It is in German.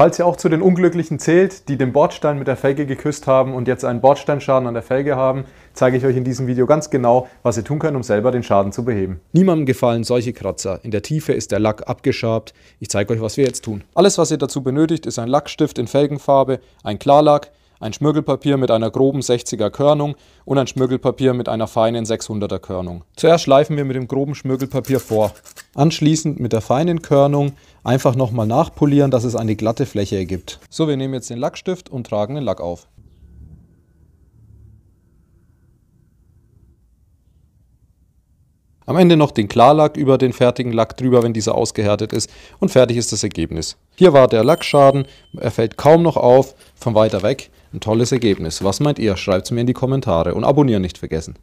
Falls ihr auch zu den Unglücklichen zählt, die den Bordstein mit der Felge geküsst haben und jetzt einen Bordsteinschaden an der Felge haben, zeige ich euch in diesem Video ganz genau, was ihr tun könnt, um selber den Schaden zu beheben. Niemandem gefallen solche Kratzer. In der Tiefe ist der Lack abgeschabt. Ich zeige euch, was wir jetzt tun. Alles, was ihr dazu benötigt, ist ein Lackstift in Felgenfarbe, ein Klarlack, ein Schmirgelpapier mit einer groben 60er Körnung und ein Schmirgelpapier mit einer feinen 600er Körnung. Zuerst schleifen wir mit dem groben Schmirgelpapier vor. Anschließend mit der feinen Körnung einfach nochmal nachpolieren, dass es eine glatte Fläche ergibt. So, wir nehmen jetzt den Lackstift und tragen den Lack auf. Am Ende noch den Klarlack über den fertigen Lack drüber, wenn dieser ausgehärtet ist und fertig ist das Ergebnis. Hier war der Lackschaden, er fällt kaum noch auf, von weiter weg ein tolles Ergebnis. Was meint ihr? Schreibt es mir in die Kommentare und abonnieren nicht vergessen.